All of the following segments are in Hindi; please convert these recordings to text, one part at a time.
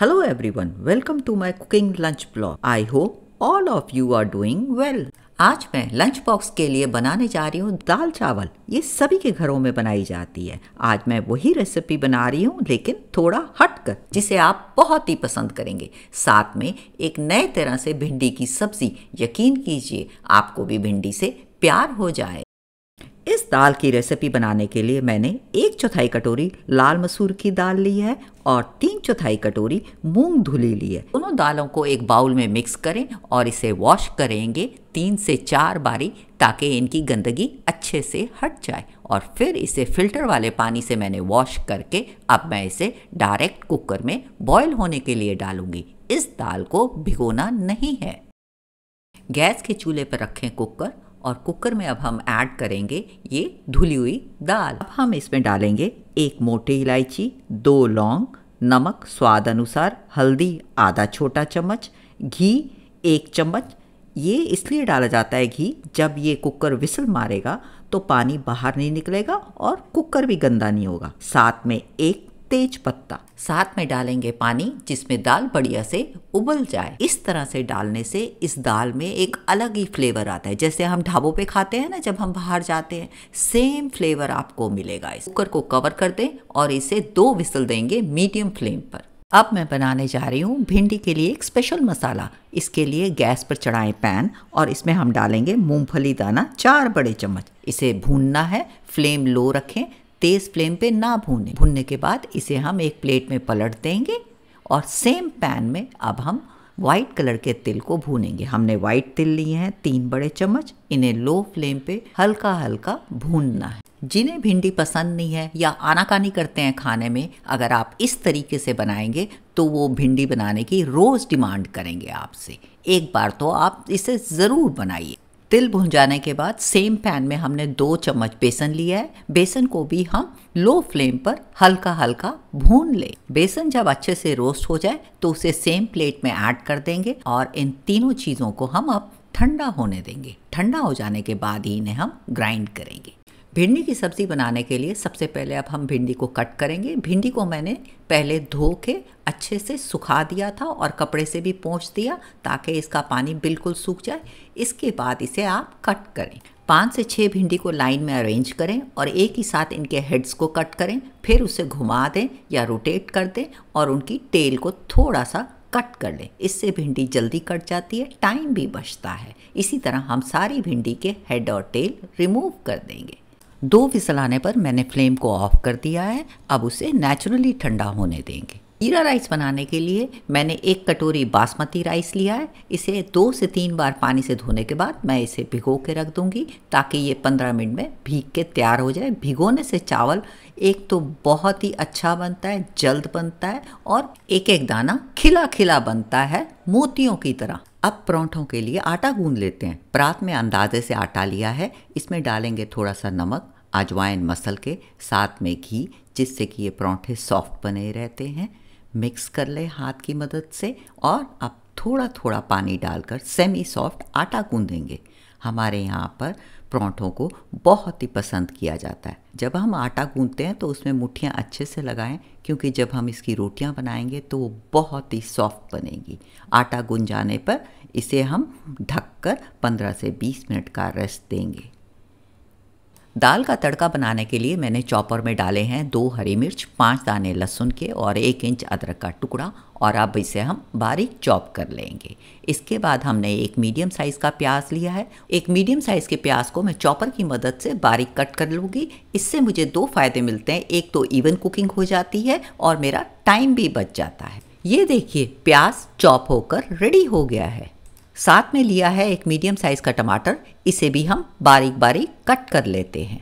Hello everyone, welcome to my cooking lunch blog. I hope all of you are doing well. आज मैं लंच बॉक्स के लिए बनाने जा रही हूँ दाल चावल ये सभी के घरों में बनाई जाती है आज मैं वही रेसिपी बना रही हूँ लेकिन थोड़ा हटकर जिसे आप बहुत ही पसंद करेंगे साथ में एक नए तरह से भिंडी की सब्जी यकीन कीजिए आपको भी भिंडी से प्यार हो जाए इस दाल की रेसिपी बनाने के लिए मैंने एक चौथाई कटोरी लाल मसूर की दाल ली है और तीन चौथाई कटोरी मूंग धुली ली है दोनों दालों को एक बाउल में मिक्स करें और इसे वॉश करेंगे तीन से चार बारी ताकि इनकी गंदगी अच्छे से हट जाए और फिर इसे फिल्टर वाले पानी से मैंने वॉश करके अब मैं इसे डायरेक्ट कुकर में बॉयल होने के लिए डालूंगी इस दाल को भिगोना नहीं है गैस के चूल्हे पर रखें कुकर और कुकर में अब हम ऐड करेंगे ये धुली हुई दाल अब हम इसमें डालेंगे एक मोटी इलायची दो लौंग नमक स्वाद अनुसार हल्दी आधा छोटा चम्मच घी एक चम्मच ये इसलिए डाला जाता है घी जब ये कुकर विसल मारेगा तो पानी बाहर नहीं निकलेगा और कुकर भी गंदा नहीं होगा साथ में एक तेज पत्ता साथ में डालेंगे पानी जिसमें दाल बढ़िया से उबल जाए इस तरह से डालने से इस दाल में एक अलग ही फ्लेवर आता है जैसे हम ढाबों पे खाते हैं ना जब हम बाहर जाते हैं सेम फ्लेवर आपको मिलेगा इस कुकर को कवर कर दें और इसे दो विसल देंगे मीडियम फ्लेम पर अब मैं बनाने जा रही हूँ भिंडी के लिए एक स्पेशल मसाला इसके लिए गैस पर चढ़ाएं पैन और इसमें हम डालेंगे मूंगफली दाना चार बड़े चम्मच इसे भूनना है फ्लेम लो रखें तेज़ फ्लेम पे ना भूने भूनने के बाद इसे हम एक प्लेट में पलट देंगे और सेम पैन में अब हम व्हाइट कलर के तिल को भूनेंगे हमने व्हाइट तिल लिए हैं तीन बड़े चम्मच इन्हें लो फ्लेम पे हल्का हल्का भूनना है जिन्हें भिंडी पसंद नहीं है या आनाकानी करते हैं खाने में अगर आप इस तरीके से बनाएंगे तो वो भिंडी बनाने की रोज़ डिमांड करेंगे आपसे एक बार तो आप इसे ज़रूर बनाइए तिल भुन जाने के बाद सेम पैन में हमने दो चम्मच बेसन लिया है बेसन को भी हम लो फ्लेम पर हल्का हल्का भून ले बेसन जब अच्छे से रोस्ट हो जाए तो उसे सेम प्लेट में ऐड कर देंगे और इन तीनों चीज़ों को हम अब ठंडा होने देंगे ठंडा हो जाने के बाद ही इन्हें हम ग्राइंड करेंगे भिंडी की सब्ज़ी बनाने के लिए सबसे पहले अब हम भिंडी को कट करेंगे भिंडी को मैंने पहले धो के अच्छे से सुखा दिया था और कपड़े से भी पोंछ दिया ताकि इसका पानी बिल्कुल सूख जाए इसके बाद इसे आप कट करें पाँच से छः भिंडी को लाइन में अरेंज करें और एक ही साथ इनके हेड्स को कट करें फिर उसे घुमा दें या रोटेट कर दें और उनकी टेल को थोड़ा सा कट कर लें इससे भिंडी जल्दी कट जाती है टाइम भी बचता है इसी तरह हम सारी भिंडी के हेड और टेल रिमूव कर देंगे दो विसल आने पर मैंने फ्लेम को ऑफ कर दिया है अब उसे नेचुरली ठंडा होने देंगे जीरा राइस बनाने के लिए मैंने एक कटोरी बासमती राइस लिया है इसे दो से तीन बार पानी से धोने के बाद मैं इसे भिगो के रख दूंगी ताकि ये पंद्रह मिनट में भीग के तैयार हो जाए भिगोने से चावल एक तो बहुत ही अच्छा बनता है जल्द बनता है और एक एक दाना खिला खिला बनता है मोतियों की तरह अब परौंठों के लिए आटा गूंद लेते हैं प्रात में अंदाजे से आटा लिया है इसमें डालेंगे थोड़ा सा नमक अजवाइन मसल के साथ में घी जिससे कि ये परौंठे सॉफ्ट बने रहते हैं मिक्स कर ले हाथ की मदद से और अब थोड़ा थोड़ा पानी डालकर सेमी सॉफ्ट आटा गूंदेंगे हमारे यहाँ पर परौठों को बहुत ही पसंद किया जाता है जब हम आटा गूंदते हैं तो उसमें मुठियाँ अच्छे से लगाएं क्योंकि जब हम इसकी रोटियां बनाएंगे तो वो बहुत ही सॉफ्ट बनेगी आटा गूंद जाने पर इसे हम ढककर 15 से 20 मिनट का रेस्ट देंगे दाल का तड़का बनाने के लिए मैंने चॉपर में डाले हैं दो हरी मिर्च पाँच दाने लहसुन के और एक इंच अदरक का टुकड़ा और अब इसे हम बारीक चॉप कर लेंगे इसके बाद हमने एक मीडियम साइज़ का प्याज लिया है एक मीडियम साइज़ के प्याज को मैं चॉपर की मदद से बारीक कट कर लूँगी इससे मुझे दो फ़ायदे मिलते हैं एक तो इवन कुकिंग हो जाती है और मेरा टाइम भी बच जाता है ये देखिए प्याज चॉप होकर रेडी हो गया है साथ में लिया है एक मीडियम साइज़ का टमाटर इसे भी हम बारीक बारीक कट कर लेते हैं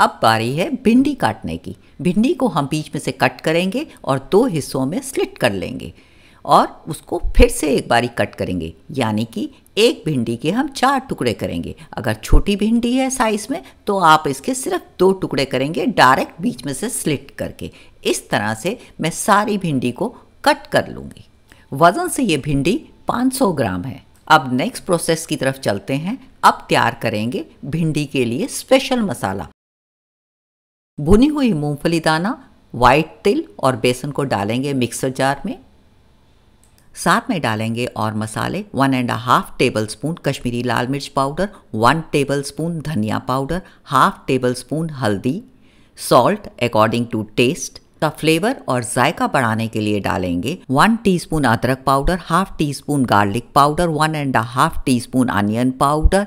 अब बारी है भिंडी काटने की भिंडी को हम बीच में से कट करेंगे और दो हिस्सों में स्लिट कर लेंगे और उसको फिर से एक बारी कट करेंगे यानी कि एक भिंडी के हम चार टुकड़े करेंगे अगर छोटी भिंडी है साइज़ में तो आप इसके सिर्फ दो टुकड़े करेंगे डायरेक्ट बीच में से स्लिट करके इस तरह से मैं सारी भिंडी को कट कर लूँगी वज़न से ये भिंडी 500 ग्राम है अब नेक्स्ट प्रोसेस की तरफ चलते हैं अब तैयार करेंगे भिंडी के लिए स्पेशल मसाला भुनी हुई मूंगफली दाना वाइट तिल और बेसन को डालेंगे मिक्सर जार में साथ में डालेंगे और मसाले one and half tablespoon Kashmiri लाल मिर्च पाउडर वन टेबल स्पून धनिया पाउडर हाफ टेबल स्पून हल्दी सॉल्ट अकॉर्डिंग टू टेस्ट का फ्लेवर और जायका बढ़ाने के लिए डालेंगे वन टीस्पून अदरक powder half teaspoon garlic powder one and half teaspoon onion powder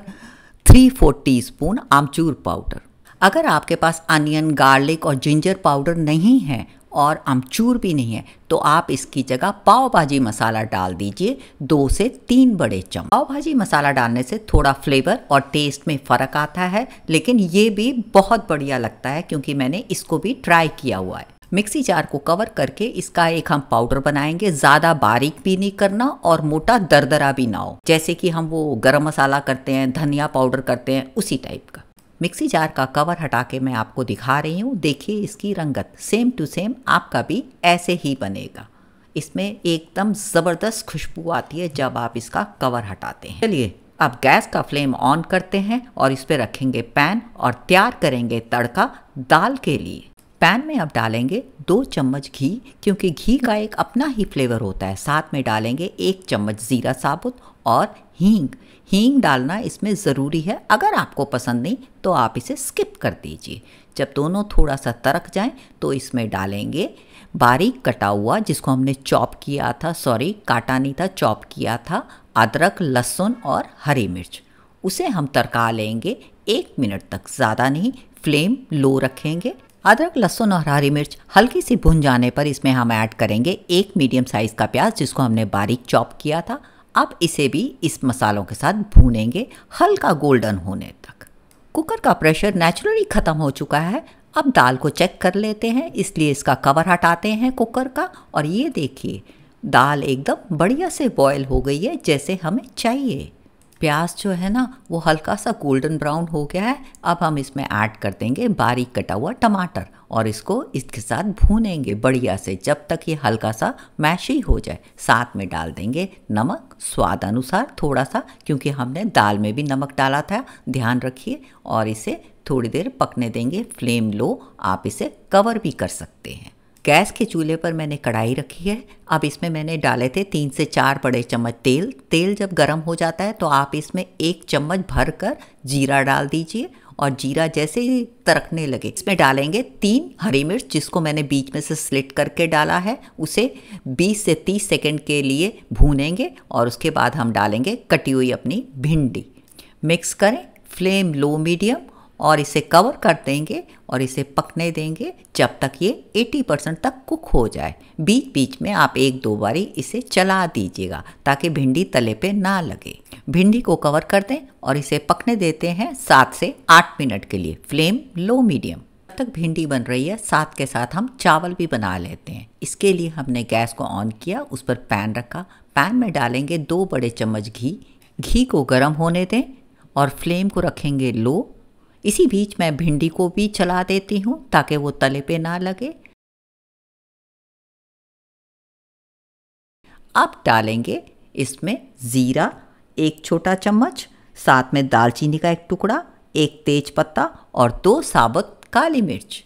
three four teaspoon आमचूर पाउडर अगर आपके पास अनियन गार्लिक और जिंजर पाउडर नहीं है और अमचूर भी नहीं है तो आप इसकी जगह पाव भाजी मसाला डाल दीजिए दो से तीन बड़े चम्मच पाव भाजी मसाला डालने से थोड़ा फ्लेवर और टेस्ट में फ़र्क आता है लेकिन ये भी बहुत बढ़िया लगता है क्योंकि मैंने इसको भी ट्राई किया हुआ है मिक्सी जार को कवर करके इसका एक हम पाउडर बनाएंगे ज़्यादा बारीक भी नहीं करना और मोटा दरदरा भी ना हो जैसे कि हम वो गरम मसाला करते हैं धनिया पाउडर करते हैं उसी टाइप का मिक्सी जार का कवर हटा के मैं आपको दिखा रही हूँ देखिए इसकी रंगत सेम टू सेम आपका भी ऐसे ही बनेगा इसमें एकदम ज़बरदस्त खुशबू आती है जब आप इसका कवर हटाते हैं चलिए अब गैस का फ्लेम ऑन करते हैं और इस पर रखेंगे पैन और तैयार करेंगे तड़का दाल के लिए पैन में अब डालेंगे दो चम्मच घी क्योंकि घी का एक अपना ही फ्लेवर होता है साथ में डालेंगे एक चम्मच ज़ीरा साबुत और हींग हींग डालना इसमें ज़रूरी है अगर आपको पसंद नहीं तो आप इसे स्किप कर दीजिए जब दोनों थोड़ा सा तरक जाए तो इसमें डालेंगे बारीक कटा हुआ जिसको हमने चॉप किया था सॉरी काटा नहीं था चॉप किया था अदरक लहसुन और हरी मिर्च उसे हम तरका लेंगे एक मिनट तक ज़्यादा नहीं फ्लेम लो रखेंगे अदरक लहसुन और हरी मिर्च हल्की सी भुन जाने पर इसमें हम ऐड करेंगे एक मीडियम साइज़ का प्याज जिसको हमने बारीक चॉप किया था अब इसे भी इस मसालों के साथ भूनेंगे हल्का गोल्डन होने तक कुकर का प्रेशर नेचुरली ख़त्म हो चुका है अब दाल को चेक कर लेते हैं इसलिए इसका कवर हटाते हैं कुकर का और ये देखिए दाल एकदम बढ़िया से बॉयल हो गई है जैसे हमें चाहिए प्याज जो है ना वो हल्का सा गोल्डन ब्राउन हो गया है अब हम इसमें ऐड कर देंगे बारीक कटा हुआ टमाटर और इसको इसके साथ भूनेंगे बढ़िया से जब तक ये हल्का सा मैश ही हो जाए साथ में डाल देंगे नमक स्वाद अनुसार थोड़ा सा क्योंकि हमने दाल में भी नमक डाला था ध्यान रखिए और इसे थोड़ी देर पकने देंगे फ्लेम लो आप इसे कवर भी कर सकते हैं गैस के चूल्हे पर मैंने कढ़ाई रखी है अब इसमें मैंने डाले थे तीन से चार बड़े चम्मच तेल तेल जब गर्म हो जाता है तो आप इसमें एक चम्मच भर कर जीरा डाल दीजिए और जीरा जैसे ही तरकने लगे इसमें डालेंगे तीन हरी मिर्च जिसको मैंने बीच में से स्लिट करके डाला है उसे 20 से 30 सेकंड के लिए भूनेंगे और उसके बाद हम डालेंगे कटी हुई अपनी भिंडी मिक्स करें फ्लेम लो मीडियम और इसे कवर कर देंगे और इसे पकने देंगे जब तक ये 80 परसेंट तक कुक हो जाए बीच बीच में आप एक दो बारी इसे चला दीजिएगा ताकि भिंडी तले पे ना लगे भिंडी को कवर कर दें और इसे पकने देते हैं सात से आठ मिनट के लिए फ्लेम लो मीडियम तक भिंडी बन रही है साथ के साथ हम चावल भी बना लेते हैं इसके लिए हमने गैस को ऑन किया उस पर पैन रखा पैन में डालेंगे दो बड़े चम्मच घी घी को गर्म होने दें और फ्लेम को रखेंगे लो इसी बीच मैं भिंडी को भी चला देती हूँ ताकि वो तले पे ना लगे अब डालेंगे इसमें ज़ीरा एक छोटा चम्मच साथ में दालचीनी का एक टुकड़ा एक तेज पत्ता और दो साबुत काली मिर्च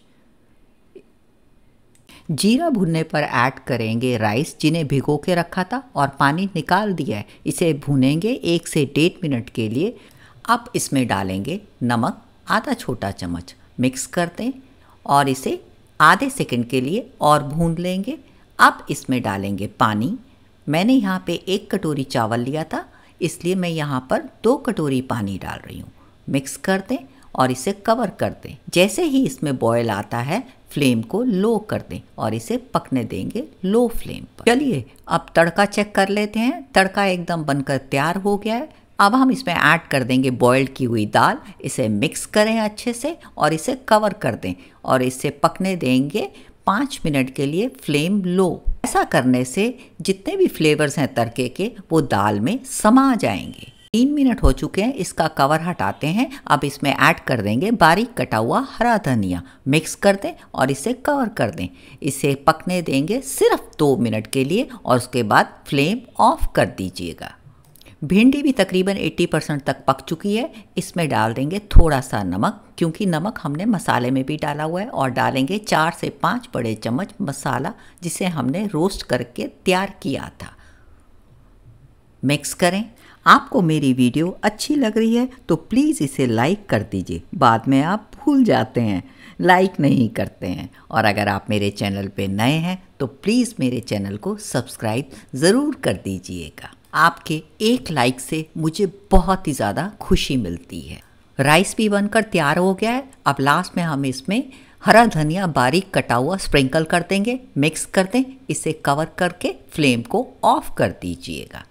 जीरा भुनने पर ऐड करेंगे राइस जिन्हें भिगो के रखा था और पानी निकाल दिया है इसे भुनेंगे एक से डेढ़ मिनट के लिए अब इसमें डालेंगे नमक आधा छोटा चम्मच मिक्स कर दें और इसे आधे सेकंड के लिए और भून लेंगे अब इसमें डालेंगे पानी मैंने यहाँ पे एक कटोरी चावल लिया था इसलिए मैं यहाँ पर दो कटोरी पानी डाल रही हूँ मिक्स कर दें और इसे कवर कर दें जैसे ही इसमें बॉयल आता है फ्लेम को लो कर दें और इसे पकने देंगे लो फ्लेम पर चलिए अब तड़का चेक कर लेते हैं तड़का एकदम बनकर तैयार हो गया है अब हम इसमें ऐड कर देंगे बॉयल्ड की हुई दाल इसे मिक्स करें अच्छे से और इसे कवर कर दें और इसे पकने देंगे पाँच मिनट के लिए फ्लेम लो ऐसा करने से जितने भी फ्लेवर्स हैं तड़के के वो दाल में समा जाएंगे तीन मिनट हो चुके हैं इसका कवर हटाते हैं अब इसमें ऐड कर देंगे बारीक कटा हुआ हरा धनिया मिक्स कर दें और इसे कवर कर दें इसे पकने देंगे सिर्फ दो मिनट के लिए और उसके बाद फ्लेम ऑफ कर दीजिएगा भिंडी भी तकरीबन 80 परसेंट तक पक चुकी है इसमें डाल देंगे थोड़ा सा नमक क्योंकि नमक हमने मसाले में भी डाला हुआ है और डालेंगे चार से पाँच बड़े चम्मच मसाला जिसे हमने रोस्ट करके तैयार किया था मिक्स करें आपको मेरी वीडियो अच्छी लग रही है तो प्लीज़ इसे लाइक कर दीजिए बाद में आप भूल जाते हैं लाइक नहीं करते हैं और अगर आप मेरे चैनल पे नए हैं तो प्लीज़ मेरे चैनल को सब्सक्राइब ज़रूर कर दीजिएगा आपके एक लाइक से मुझे बहुत ही ज़्यादा खुशी मिलती है राइस भी बनकर तैयार हो गया है अब लास्ट में हम इसमें हरा धनिया बारीक कटा हुआ स्प्रिंकल कर देंगे मिक्स कर दें इसे कवर करके फ्लेम को ऑफ कर दीजिएगा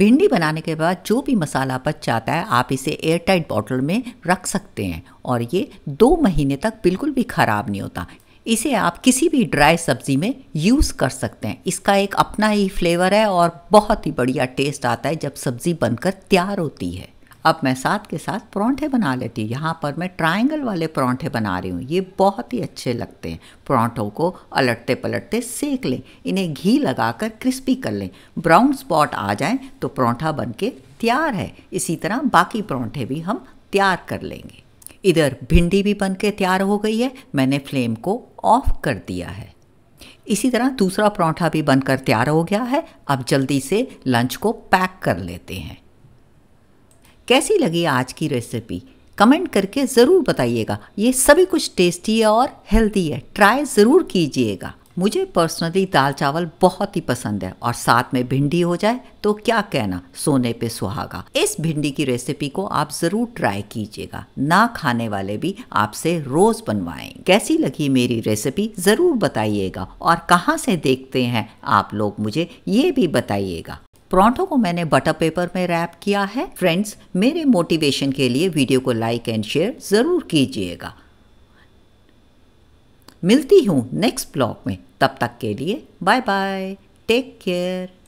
भिंडी बनाने के बाद जो भी मसाला बच जाता है आप इसे एयरटाइट बॉटल में रख सकते हैं और ये दो महीने तक बिल्कुल भी ख़राब नहीं होता इसे आप किसी भी ड्राई सब्ज़ी में यूज़ कर सकते हैं इसका एक अपना ही फ्लेवर है और बहुत ही बढ़िया टेस्ट आता है जब सब्ज़ी बनकर तैयार होती है अब मैं साथ के साथ परौंठे बना लेती हूँ यहाँ पर मैं ट्रायंगल वाले परौंठे बना रही हूँ ये बहुत ही अच्छे लगते हैं परौंठों को अलटते पलटते सेक लें इन्हें घी लगाकर क्रिस्पी कर लें ब्राउन स्पॉट आ जाए तो परौंठा बन के तैयार है इसी तरह बाकी परौंठे भी हम तैयार कर लेंगे इधर भिंडी भी बन के तैयार हो गई है मैंने फ्लेम को ऑफ कर दिया है इसी तरह दूसरा परौंठा भी बनकर तैयार हो गया है अब जल्दी से लंच को पैक कर लेते हैं कैसी लगी आज की रेसिपी कमेंट करके ज़रूर बताइएगा ये सभी कुछ टेस्टी है और हेल्दी है ट्राई ज़रूर कीजिएगा मुझे पर्सनली दाल चावल बहुत ही पसंद है और साथ में भिंडी हो जाए तो क्या कहना सोने पे सुहागा इस भिंडी की रेसिपी को आप जरूर ट्राई कीजिएगा ना खाने वाले भी आपसे रोज बनवाएं कैसी लगी मेरी रेसिपी जरूर बताइएगा और कहाँ से देखते हैं आप लोग मुझे ये भी बताइएगा परांठों को मैंने बटर पेपर में रैप किया है फ्रेंड्स मेरे मोटिवेशन के लिए वीडियो को लाइक एंड शेयर जरूर कीजिएगा मिलती हूँ नेक्स्ट ब्लॉग में तब तक के लिए बाय बाय टेक केयर